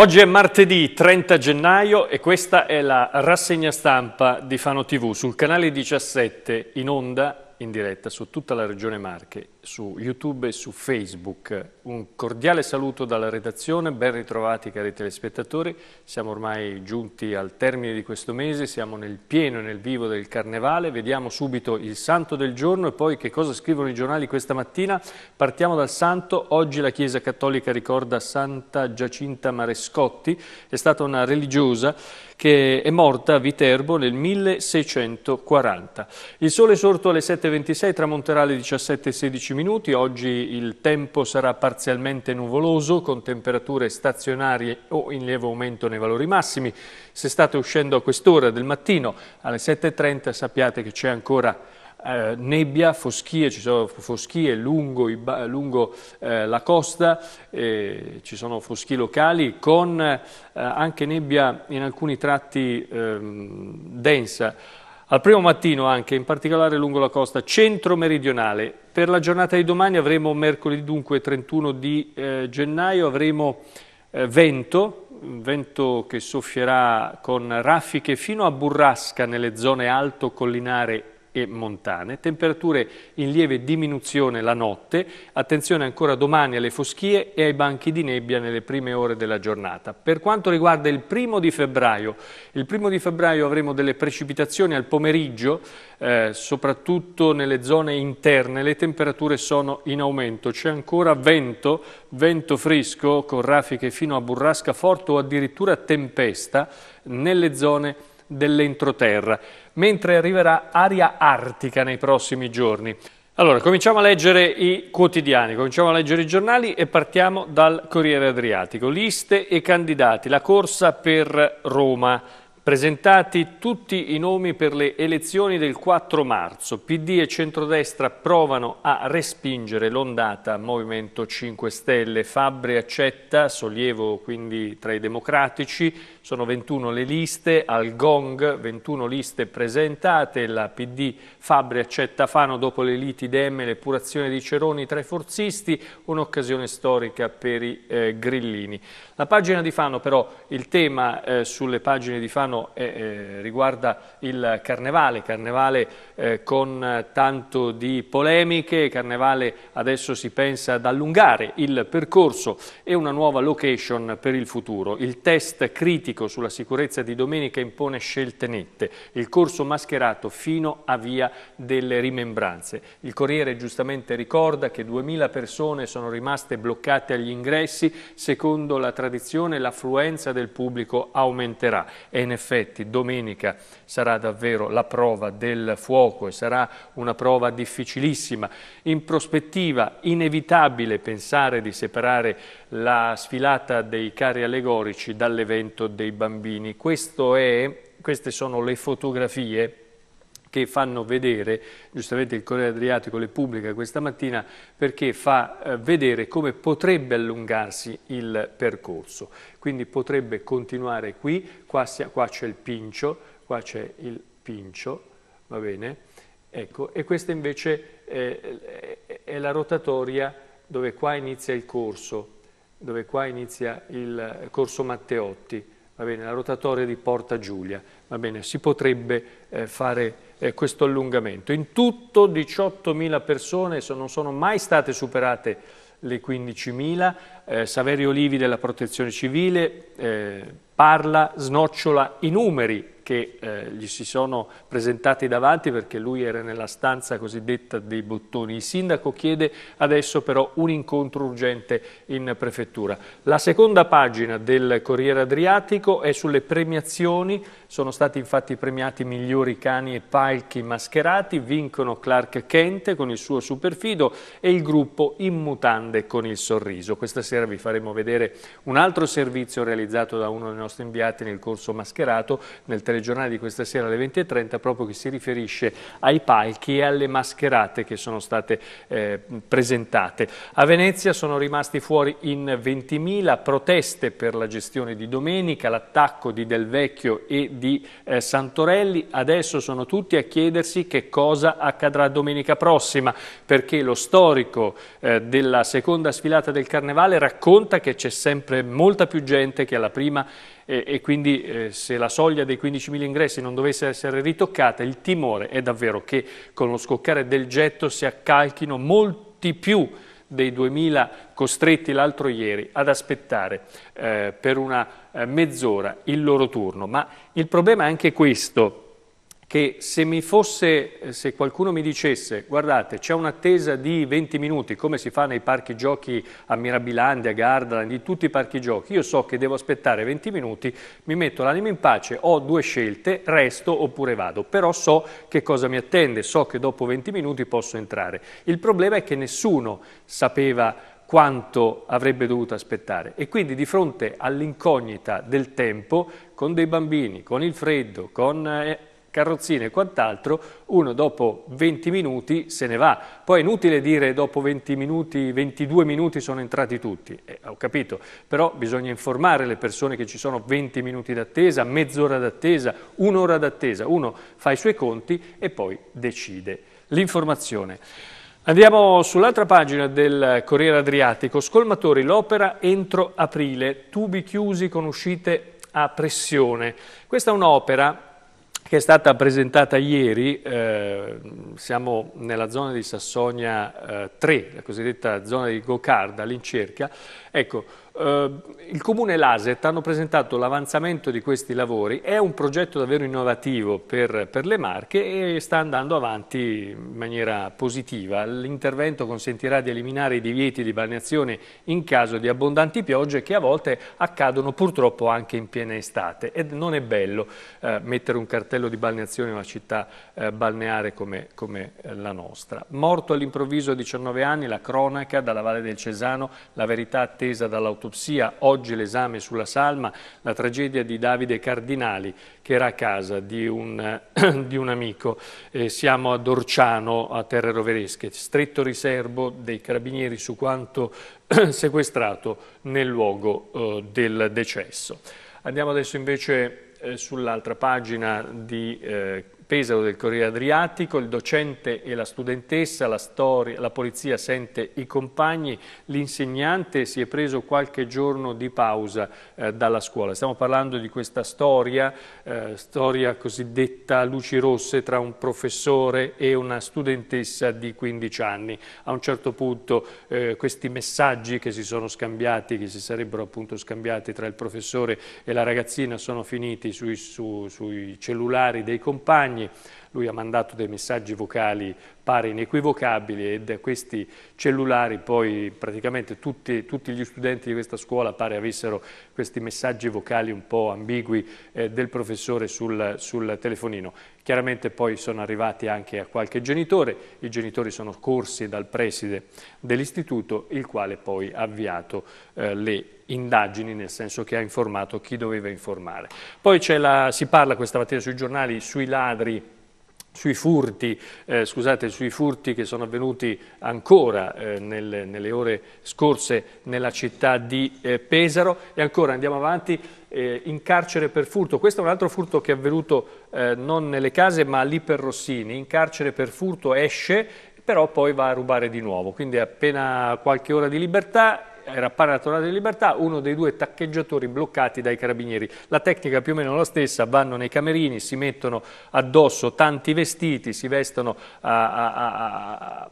Oggi è martedì 30 gennaio e questa è la rassegna stampa di Fano TV sul canale 17 in onda in diretta su tutta la regione Marche su YouTube e su Facebook. Un cordiale saluto dalla redazione, ben ritrovati cari telespettatori, siamo ormai giunti al termine di questo mese, siamo nel pieno e nel vivo del Carnevale, vediamo subito il santo del giorno e poi che cosa scrivono i giornali questa mattina. Partiamo dal santo, oggi la Chiesa Cattolica ricorda Santa Giacinta Marescotti, è stata una religiosa che è morta a Viterbo nel 1640. Il sole sorto alle 7.26 tramonterà alle 17.16 minuti. Oggi il tempo sarà parzialmente nuvoloso con temperature stazionarie o in lieve aumento nei valori massimi. Se state uscendo a quest'ora del mattino alle 7.30 sappiate che c'è ancora eh, nebbia, foschie, ci sono foschie lungo, lungo eh, la costa, eh, ci sono foschie locali con eh, anche nebbia in alcuni tratti ehm, densa al primo mattino anche, in particolare lungo la costa centro-meridionale. Per la giornata di domani avremo mercoledì dunque 31 di eh, gennaio, avremo eh, vento, vento che soffierà con raffiche fino a burrasca nelle zone alto collinare e montane, temperature in lieve diminuzione la notte, attenzione ancora domani alle foschie e ai banchi di nebbia nelle prime ore della giornata. Per quanto riguarda il primo di febbraio, il primo di febbraio avremo delle precipitazioni al pomeriggio, eh, soprattutto nelle zone interne, le temperature sono in aumento, c'è ancora vento, vento fresco con raffiche fino a burrasca forte o addirittura tempesta nelle zone dell'entroterra mentre arriverà aria artica nei prossimi giorni. Allora, cominciamo a leggere i quotidiani, cominciamo a leggere i giornali e partiamo dal Corriere Adriatico. Liste e candidati, la corsa per Roma. Presentati tutti i nomi per le elezioni del 4 marzo, PD e centrodestra provano a respingere l'ondata Movimento 5 Stelle. Fabri accetta, sollievo quindi tra i democratici, sono 21 le liste, al gong 21 liste presentate, la PD Fabri accetta Fano dopo le liti Dem e l'epurazione di Ceroni tra i forzisti, un'occasione storica per i eh, grillini. La pagina di Fano però, il tema eh, sulle pagine di Fano anno eh, riguarda il Carnevale, Carnevale eh, con tanto di polemiche, Carnevale adesso si pensa ad allungare il percorso e una nuova location per il futuro. Il test critico sulla sicurezza di domenica impone scelte nette, il corso mascherato fino a via delle rimembranze. Il Corriere giustamente ricorda che 2000 persone sono rimaste bloccate agli ingressi, secondo la tradizione l'affluenza del pubblico aumenterà. È in effetti perfetti. Domenica sarà davvero la prova del fuoco e sarà una prova difficilissima. In prospettiva inevitabile pensare di separare la sfilata dei carri allegorici dall'evento dei bambini. Questo È, queste sono le fotografie che fanno vedere, giustamente il Corriere Adriatico le pubblica questa mattina, perché fa eh, vedere come potrebbe allungarsi il percorso. Quindi potrebbe continuare qui, qua, c'è il pincio, qua c'è il pincio, va bene? Ecco, e questa invece è, è la rotatoria dove qua inizia il corso, dove qua inizia il corso Matteotti, bene, la rotatoria di Porta Giulia, bene, si potrebbe eh, fare eh, questo allungamento. In tutto 18.000 persone so, non sono mai state superate le 15.000, eh, Saverio Olivi della Protezione Civile eh, parla, snocciola i numeri che eh, gli si sono presentati davanti perché lui era nella stanza cosiddetta dei bottoni. Il sindaco chiede adesso però un incontro urgente in prefettura. La seconda pagina del Corriere Adriatico è sulle premiazioni, sono stati infatti premiati migliori cani e palchi mascherati, vincono Clark Kent con il suo superfido e il gruppo In Mutande con il sorriso. Questa sera vi faremo vedere un altro servizio realizzato da uno dei nostri inviati nel corso mascherato nel telegiornale del di questa sera alle 20.30 proprio che si riferisce ai palchi e alle mascherate che sono state eh, presentate. A Venezia sono rimasti fuori in 20.000 proteste per la gestione di domenica, l'attacco di Del Vecchio e di eh, Santorelli. Adesso sono tutti a chiedersi che cosa accadrà domenica prossima perché lo storico eh, della seconda sfilata del Carnevale racconta che c'è sempre molta più gente che alla prima e, e quindi eh, se la soglia dei 15.000 ingressi non dovesse essere ritoccata, il timore è davvero che con lo scoccare del getto si accalchino molti più dei 2.000 costretti l'altro ieri ad aspettare eh, per una eh, mezz'ora il loro turno. Ma il problema è anche questo, che se, mi fosse, eh, se qualcuno mi dicesse guardate c'è un'attesa di 20 minuti come si fa nei parchi giochi a Mirabilandia, a Gardaland, di tutti i parchi giochi, io so che devo aspettare 20 minuti, mi metto l'anima in pace, ho due scelte, resto oppure vado, però so che cosa mi attende, so che dopo 20 minuti posso entrare. Il problema è che nessuno sapeva quanto avrebbe dovuto aspettare e quindi di fronte all'incognita del tempo con dei bambini, con il freddo, con eh, carrozzine e quant'altro, uno dopo 20 minuti se ne va. Poi è inutile dire dopo 20 minuti, 22 minuti sono entrati tutti, eh, ho capito, però bisogna informare le persone che ci sono 20 minuti d'attesa, mezz'ora d'attesa, un'ora d'attesa, uno fa i suoi conti e poi decide. L'informazione. Andiamo sull'altra pagina del Corriere Adriatico, scolmatori, l'opera entro aprile, tubi chiusi con uscite a pressione. Questa è un'opera che è stata presentata ieri, eh, siamo nella zona di Sassonia eh, 3, la cosiddetta zona di Gocarda, all'incerca. Ecco, eh, il Comune e l'ASET hanno presentato l'avanzamento di questi lavori, è un progetto davvero innovativo per, per le Marche e sta andando avanti in maniera positiva. L'intervento consentirà di eliminare i divieti di balneazione in caso di abbondanti piogge che a volte accadono purtroppo anche in piena estate e non è bello eh, mettere un cartello di balneazione in una città eh, balneare come, come eh, la nostra. Morto all'improvviso a 19 anni la cronaca dalla Valle del Cesano, la verità attesa dall'autorità l'autopsia, oggi l'esame sulla salma, la tragedia di Davide Cardinali che era a casa di un, di un amico. Eh, siamo a Dorciano, a Terre Roveresche, stretto riservo dei carabinieri su quanto sequestrato nel luogo eh, del decesso. Andiamo adesso invece eh, sull'altra pagina di eh, Pesaro del Corriere Adriatico, il docente e la studentessa, la, storia, la polizia sente i compagni, l'insegnante si è preso qualche giorno di pausa eh, dalla scuola. Stiamo parlando di questa storia, eh, storia cosiddetta luci rosse tra un professore e una studentessa di 15 anni. A un certo punto eh, questi messaggi che si sono scambiati, che si sarebbero appunto scambiati tra il professore e la ragazzina sono finiti sui, su, sui cellulari dei compagni, Yeah. Lui ha mandato dei messaggi vocali pare inequivocabili e da questi cellulari poi praticamente tutti, tutti, gli studenti di questa scuola pare avessero questi messaggi vocali un po' ambigui eh, del professore sul, sul telefonino. Chiaramente poi sono arrivati anche a qualche genitore, i genitori sono corsi dal preside dell'istituto il quale poi ha avviato eh, le indagini, nel senso che ha informato chi doveva informare. Poi la, si parla questa mattina sui giornali sui ladri sui furti, eh, scusate, sui furti, che sono avvenuti ancora eh, nel, nelle ore scorse nella città di eh, Pesaro e ancora andiamo avanti eh, in carcere per furto. Questo è un altro furto che è avvenuto eh, non nelle case ma lì per Rossini, in carcere per furto esce però poi va a rubare di nuovo, quindi appena qualche ora di libertà era Paratorate di Libertà, uno dei due taccheggiatori bloccati dai carabinieri. La tecnica più o meno la stessa, vanno nei camerini, si mettono addosso tanti vestiti, si vestono a, a, a,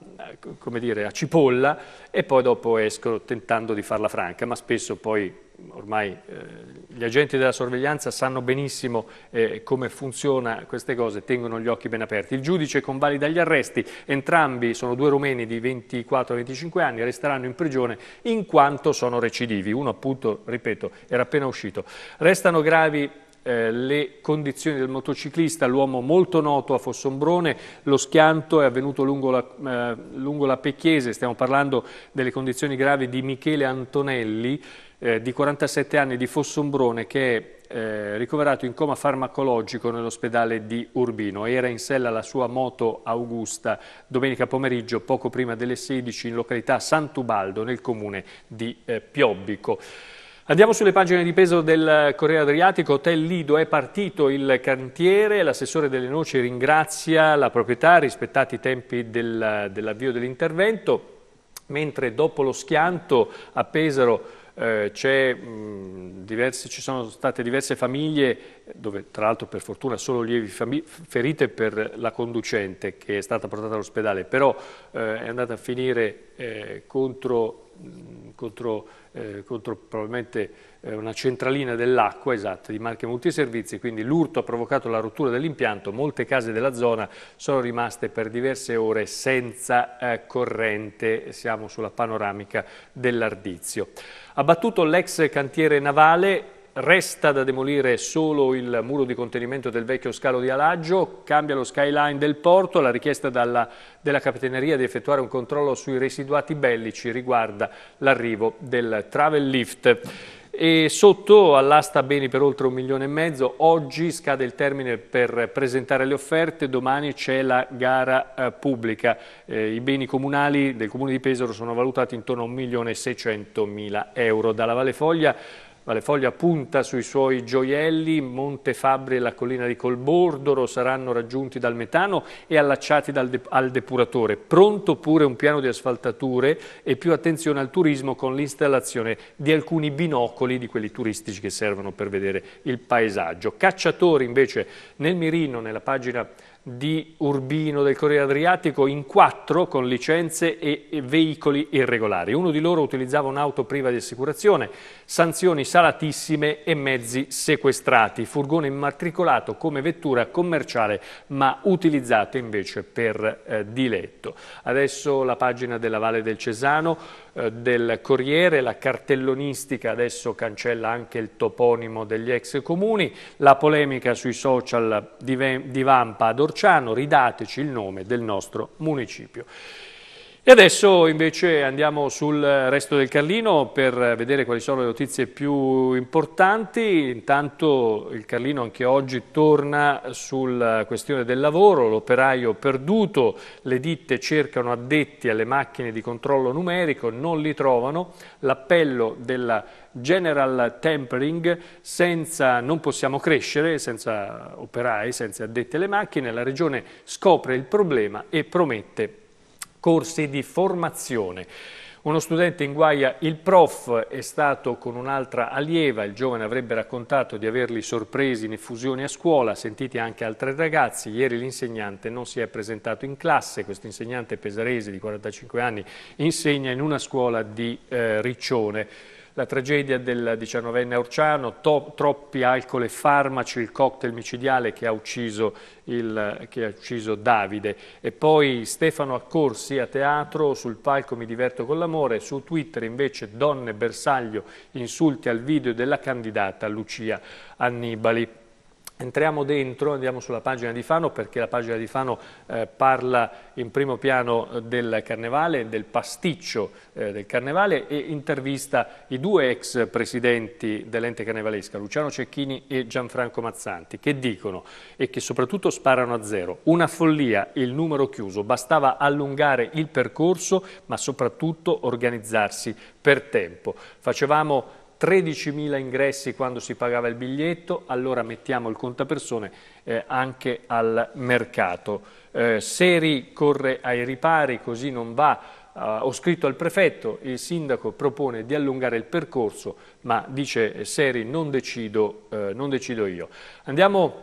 dire, a cipolla e poi dopo escono tentando di farla franca, ma spesso poi ormai eh, gli agenti della sorveglianza sanno benissimo eh, come funziona queste cose, tengono gli occhi ben aperti. Il giudice convalida gli arresti, entrambi sono due rumeni di 24-25 anni, resteranno in prigione in quanto sono recidivi, uno appunto, ripeto, era appena uscito. Restano gravi eh, le condizioni del motociclista, l'uomo molto noto a Fossombrone, lo schianto è avvenuto lungo la, eh, lungo la Pecchiese, stiamo parlando delle condizioni gravi di Michele Antonelli, eh, di 47 anni di Fossombrone che è eh, ricoverato in coma farmacologico nell'ospedale di Urbino. Era in sella la sua moto Augusta domenica pomeriggio, poco prima delle 16, in località Santubaldo, nel comune di eh, Piobbico. Andiamo sulle pagine di peso del Corriere Adriatico, Hotel Lido è partito il cantiere, l'assessore delle noci ringrazia la proprietà, rispettati i tempi del, dell'avvio dell'intervento, mentre dopo lo schianto a Pesaro eh, mh, diverse, ci sono state diverse famiglie, dove tra l'altro per fortuna solo lievi ferite per la conducente che è stata portata all'ospedale, però eh, è andata a finire eh, contro, mh, contro, eh, contro probabilmente eh, una centralina dell'acqua, esatto, di marche multiservizi, quindi l'urto ha provocato la rottura dell'impianto, molte case della zona sono rimaste per diverse ore senza eh, corrente, siamo sulla panoramica dell'Ardizio. Abbattuto l'ex cantiere navale, resta da demolire solo il muro di contenimento del vecchio scalo di Alaggio, cambia lo skyline del porto, la richiesta dalla, della Capitaneria di effettuare un controllo sui residuati bellici riguarda l'arrivo del travel lift. E sotto all'asta beni per oltre un milione e mezzo, oggi scade il termine per presentare le offerte, domani c'è la gara eh, pubblica. Eh, I beni comunali del comune di Pesaro sono valutati intorno a un milione e seicentomila euro. Dalla Valle Foglia Vale Foglia punta sui suoi gioielli, Monte Fabri e la collina di Colbordoro saranno raggiunti dal metano e allacciati de al depuratore. Pronto pure un piano di asfaltature e più attenzione al turismo con l'installazione di alcuni binocoli, di quelli turistici che servono per vedere il paesaggio. Cacciatori invece nel mirino, nella pagina di Urbino del Corriere Adriatico in quattro con licenze e, veicoli irregolari. Uno di loro utilizzava un'auto priva di assicurazione, sanzioni salatissime e mezzi sequestrati, furgone immatricolato come vettura commerciale ma utilizzato invece per eh, diletto. Adesso la pagina della Valle del Cesano eh, del Corriere, la cartellonistica adesso cancella anche il toponimo degli ex comuni, la polemica sui social divampa ad Orciano, ridateci il nome del nostro municipio. E adesso invece andiamo sul resto del Carlino per vedere quali sono le notizie più importanti. Intanto il Carlino anche oggi torna sulla eh, questione del lavoro, l'operaio perduto, le ditte cercano addetti alle macchine di controllo numerico, non li trovano, l'appello della general tempering, senza, non possiamo crescere, senza operai, senza addetti alle macchine, la Regione scopre il problema e promette corsi di formazione. Uno studente in guaia, il prof, è stato con un'altra allieva, il giovane avrebbe raccontato di averli sorpresi in effusioni a scuola, sentiti anche altri ragazzi, ieri l'insegnante non si è presentato in classe, questo insegnante pesarese di 45 anni insegna in una scuola di eh, Riccione la tragedia del diciannovenne Orciano, to, troppi alcol e farmaci, il cocktail micidiale che ha, il, che ha ucciso Davide. E poi Stefano Accorsi a teatro, sul palco mi diverto con l'amore, su Twitter invece donne bersaglio, insulti al video della candidata Lucia Annibali. Entriamo dentro, andiamo sulla pagina di Fano perché la pagina di Fano eh, parla in primo piano eh, del carnevale, del pasticcio eh, del carnevale e intervista i due ex presidenti dell'ente carnevalesca, Luciano Cecchini e Gianfranco Mazzanti, che dicono e che soprattutto sparano a zero. Una follia, il numero chiuso, bastava allungare il percorso ma soprattutto organizzarsi per tempo. Facevamo 13.000 ingressi quando si pagava il biglietto, allora mettiamo il contapersone eh, anche al mercato. Eh, Seri corre ai ripari, così non va. Eh, ho scritto al prefetto, il sindaco propone di allungare il percorso, ma dice eh, Seri non decido, eh, non decido io. Andiamo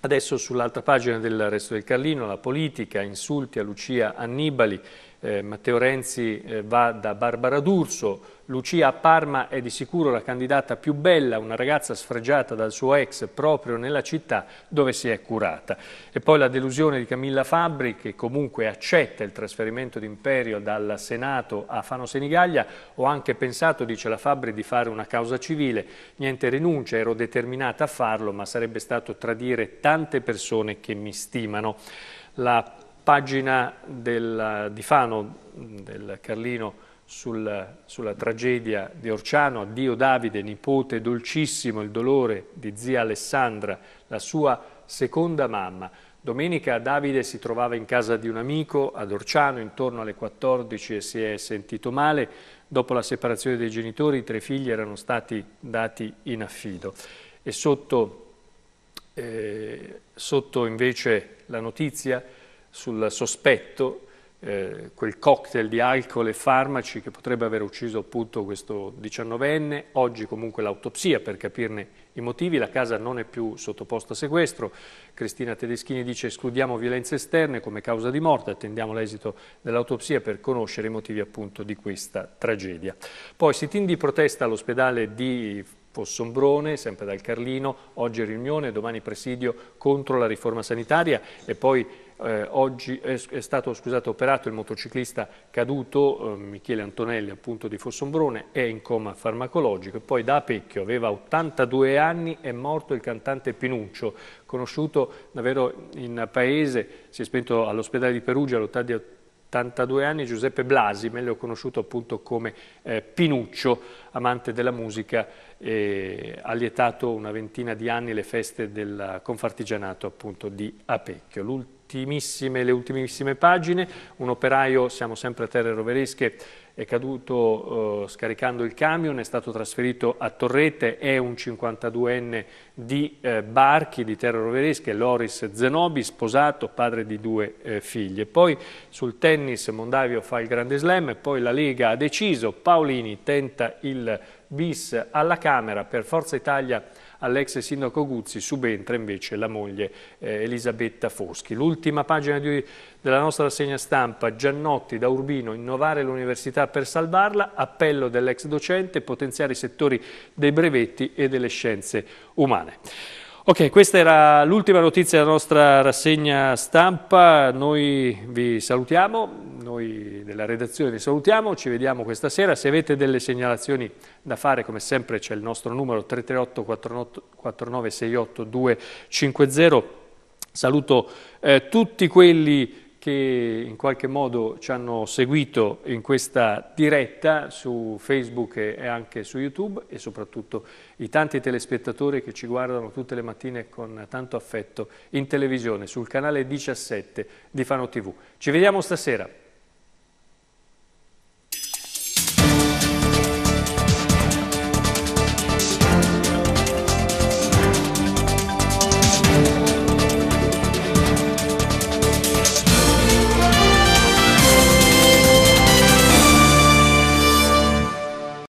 adesso sull'altra pagina del resto del Carlino, la politica, insulti a Lucia Annibali. Eh, Matteo Renzi eh, va da Barbara D'Urso, Lucia a Parma è di sicuro la candidata più bella, una ragazza sfregiata dal suo ex proprio nella città dove si è curata. E poi la delusione di Camilla Fabri che comunque accetta il trasferimento d'imperio dal Senato a Fano Senigallia. Ho anche pensato, dice la Fabri, di fare una causa civile. Niente rinuncia, ero determinata a farlo, ma sarebbe stato tradire tante persone che mi stimano. La pagina del, di Fano, del Carlino, sul, sulla tragedia di Orciano, addio Davide, nipote dolcissimo, il dolore di zia Alessandra, la sua seconda mamma. Domenica Davide si trovava in casa di un amico ad Orciano intorno alle 14 e si è sentito male. Dopo la separazione dei genitori i tre figli erano stati dati in affido. E sotto, eh, sotto invece la notizia sul sospetto eh, quel cocktail di alcol e farmaci che potrebbe aver ucciso appunto questo diciannovenne, oggi comunque l'autopsia per capirne i motivi, la casa non è più sottoposta a sequestro, Cristina Tedeschini dice escludiamo violenze esterne come causa di morte, attendiamo l'esito dell'autopsia per conoscere i motivi appunto di questa tragedia. Poi sit-in di protesta all'ospedale di Fossombrone, sempre dal Carlino, oggi riunione, domani presidio contro la riforma sanitaria e poi eh, oggi è, è stato scusate, operato il motociclista caduto eh, Michele Antonelli appunto di Fossombrone, è in coma farmacologico e poi da Apecchio aveva 82 anni, è morto il cantante Pinuccio, conosciuto davvero in paese, si è spento all'ospedale di Perugia all'età di 82 anni, Giuseppe Blasi, meglio conosciuto appunto come eh, Pinuccio, amante della musica eh, ha lietato una ventina di anni le feste del Confartigianato appunto di Apecchio. L'ultimissime, le ultimissime pagine, un operaio, siamo sempre a Terre Roveresche, è caduto eh, scaricando il camion, è stato trasferito a Torrete, è un 52enne di eh, Barchi, di terre Roveresche, Loris Zenobi, sposato, padre di due eh, figlie. Poi sul tennis Mondavio fa il grande slam, e poi la Lega ha deciso, Paolini tenta il bis alla Camera per Forza Italia all'ex sindaco Guzzi subentra invece la moglie eh, Elisabetta Foschi. L'ultima pagina di, della nostra rassegna stampa, Giannotti da Urbino, innovare l'università per salvarla, appello dell'ex docente, potenziare i settori dei brevetti e delle scienze umane. Ok, questa era l'ultima notizia della nostra rassegna stampa, noi vi salutiamo, noi della redazione vi salutiamo, ci vediamo questa sera, se avete delle segnalazioni da fare come sempre c'è il nostro numero 338 250. saluto eh, tutti quelli che in qualche modo ci hanno seguito in questa diretta su Facebook e anche su YouTube e soprattutto i tanti telespettatori che ci guardano tutte le mattine con tanto affetto in televisione sul canale 17 di Fano TV. Ci vediamo stasera.